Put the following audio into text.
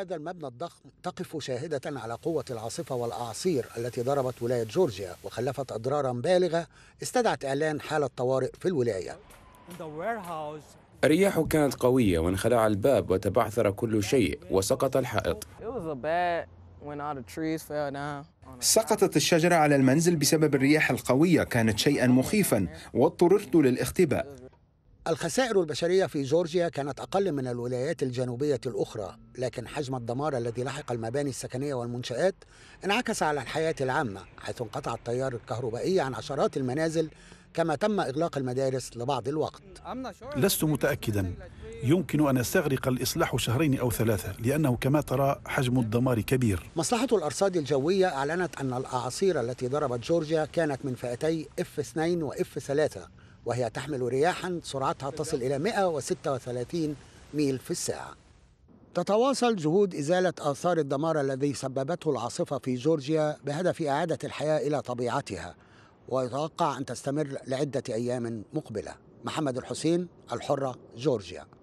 هذا المبنى الضخم تقف شاهدة على قوة العاصفة والأعاصير التي ضربت ولاية جورجيا وخلفت أضرارا بالغة استدعت إعلان حالة طوارئ في الولاية الرياح كانت قوية وانخلع الباب وتبعثر كل شيء وسقط الحائط سقطت الشجرة على المنزل بسبب الرياح القوية كانت شيئا مخيفا واضطررت للاختباء الخسائر البشرية في جورجيا كانت أقل من الولايات الجنوبية الأخرى، لكن حجم الدمار الذي لحق المباني السكنية والمنشآت انعكس على الحياة العامة، حيث انقطع التيار الكهربائي عن عشرات المنازل كما تم إغلاق المدارس لبعض الوقت. لست متأكدا، يمكن أن يستغرق الإصلاح شهرين أو ثلاثة لأنه كما ترى حجم الدمار كبير مصلحة الأرصاد الجوية أعلنت أن الأعاصير التي ضربت جورجيا كانت من فئتي F2 و F3 وهي تحمل رياحا سرعتها تصل إلى 136 ميل في الساعة تتواصل جهود إزالة آثار الدمار الذي سببته العاصفة في جورجيا بهدف إعادة الحياة إلى طبيعتها ويتوقع أن تستمر لعدة أيام مقبلة محمد الحسين الحرة جورجيا